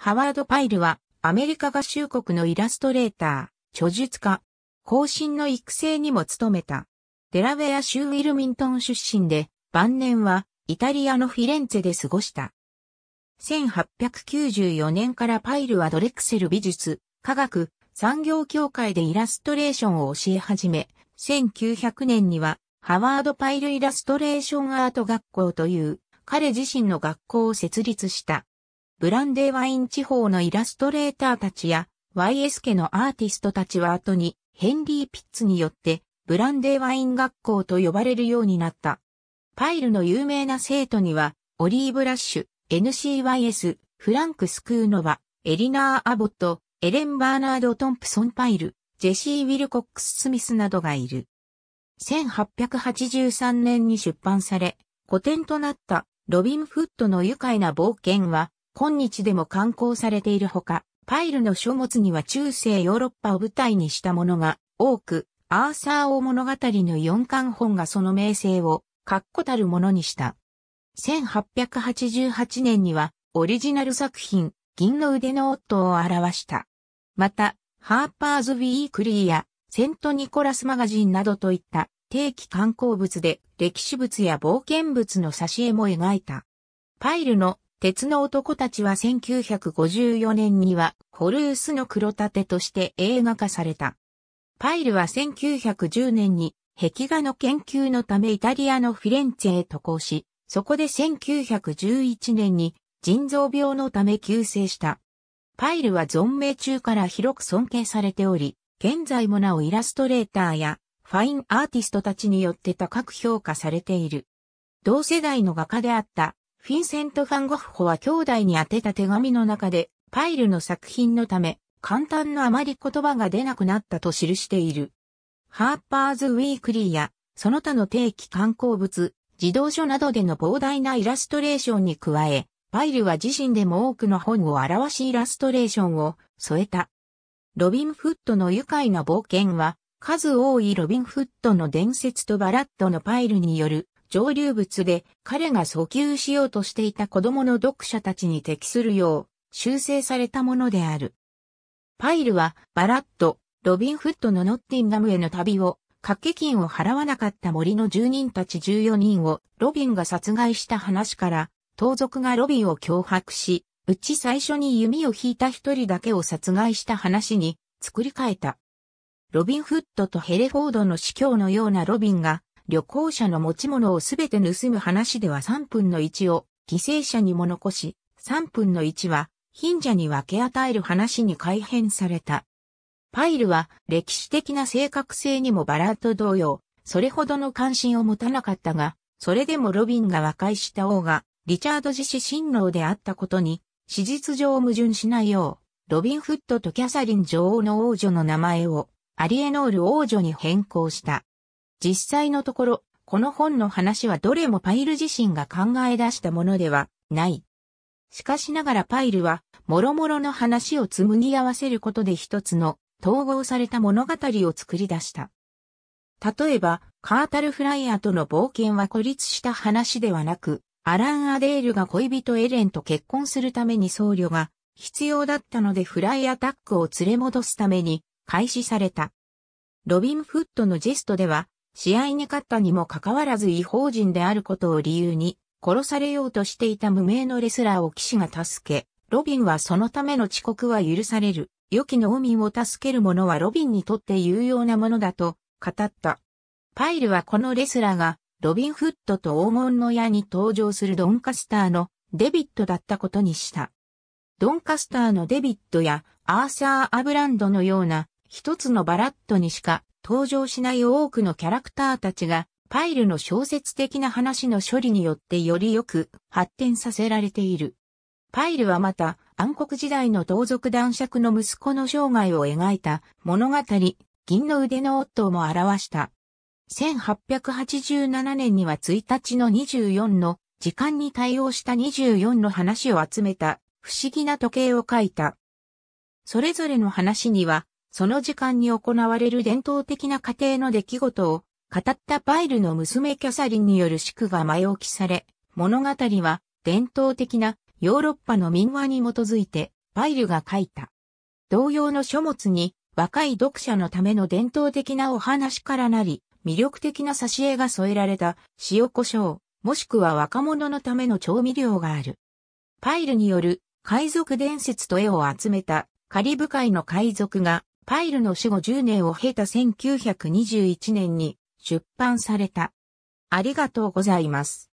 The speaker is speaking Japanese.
ハワード・パイルは、アメリカ合衆国のイラストレーター、著述家、後進の育成にも努めた。デラウェア州ウィルミントン出身で、晩年は、イタリアのフィレンツェで過ごした。1894年からパイルはドレクセル美術、科学、産業協会でイラストレーションを教え始め、1900年には、ハワード・パイルイラストレーションアート学校という、彼自身の学校を設立した。ブランデーワイン地方のイラストレーターたちや YS 家のアーティストたちは後にヘンリー・ピッツによってブランデーワイン学校と呼ばれるようになった。パイルの有名な生徒にはオリーブ・ラッシュ、NCYS、フランク・スクーノバ、エリナー・アボット、エレン・バーナード・トンプソン・パイル、ジェシー・ウィルコックス・スミスなどがいる。1883年に出版され、古典となったロビン・フットの愉快な冒険は、今日でも刊行されているほか、パイルの書物には中世ヨーロッパを舞台にしたものが多く、アーサー王物語の四巻本がその名声を確固たるものにした。1888年にはオリジナル作品銀の腕の夫を表した。また、ハーパーズ・ウィークリーやセント・ニコラス・マガジンなどといった定期観光物で歴史物や冒険物の挿絵も描いた。パイルの鉄の男たちは1954年には、ホルースの黒盾として映画化された。パイルは1910年に、壁画の研究のためイタリアのフィレンツェへ渡航し、そこで1911年に腎臓病のため急逝した。パイルは存命中から広く尊敬されており、現在もなおイラストレーターやファインアーティストたちによって高く評価されている。同世代の画家であったフィンセント・ファン・ゴッホは兄弟に宛てた手紙の中で、パイルの作品のため、簡単のあまり言葉が出なくなったと記している。ハーパーズ・ウィークリーや、その他の定期観光物、児童書などでの膨大なイラストレーションに加え、パイルは自身でも多くの本を表しイラストレーションを添えた。ロビン・フットの愉快な冒険は、数多いロビン・フットの伝説とバラッドのパイルによる上流物で彼が訴求しようとしていた子供の読者たちに適するよう修正されたものである。パイルはバラッとロビンフッドのノッティンガムへの旅を、掛け金を払わなかった森の住人たち14人をロビンが殺害した話から、盗賊がロビンを脅迫し、うち最初に弓を引いた一人だけを殺害した話に作り変えた。ロビンフッドとヘレフォードの司教のようなロビンが旅行者の持ち物をすべて盗む話では3分の1を犠牲者にも残し、3分の1は貧者に分け与える話に改変された。パイルは歴史的な正確性にもバラーと同様、それほどの関心を持たなかったが、それでもロビンが和解した王が、リチャード自死親王であったことに、史実上矛盾しないよう、ロビンフットとキャサリン女王の王女の名前を、アリエノール王女に変更した。実際のところ、この本の話はどれもパイル自身が考え出したものではない。しかしながらパイルは、諸々の話を紡ぎ合わせることで一つの統合された物語を作り出した。例えば、カータル・フライアとの冒険は孤立した話ではなく、アラン・アデールが恋人エレンと結婚するために僧侶が必要だったのでフライアタックを連れ戻すために開始された。ロビン・フットのジェストでは、試合に勝ったにもかかわらず違法人であることを理由に、殺されようとしていた無名のレスラーを騎士が助け、ロビンはそのための遅刻は許される。良き農民を助ける者はロビンにとって有用なものだと語った。パイルはこのレスラーがロビンフットと黄金の矢に登場するドンカスターのデビットだったことにした。ドンカスターのデビットやアーサー・アブランドのような一つのバラットにしか登場しない多くのキャラクターたちが、パイルの小説的な話の処理によってよりよく発展させられている。パイルはまた、暗黒時代の同族男爵の息子の生涯を描いた物語、銀の腕の夫も表した。1887年には1日の24の時間に対応した24の話を集めた不思議な時計を書いた。それぞれの話にはその時間に行われる伝統的な家庭の出来事を語ったパイルの娘キャサリンによる宿が前置きされ、物語は伝統的なヨーロッパの民話に基づいてパイルが書いた。同様の書物に若い読者のための伝統的なお話からなり、魅力的な挿絵が添えられた塩胡椒、もしくは若者のための調味料がある。パイルによる海賊伝説と絵を集めたカリブ海の海賊がパイルの死後10年を経た1921年に出版された。ありがとうございます。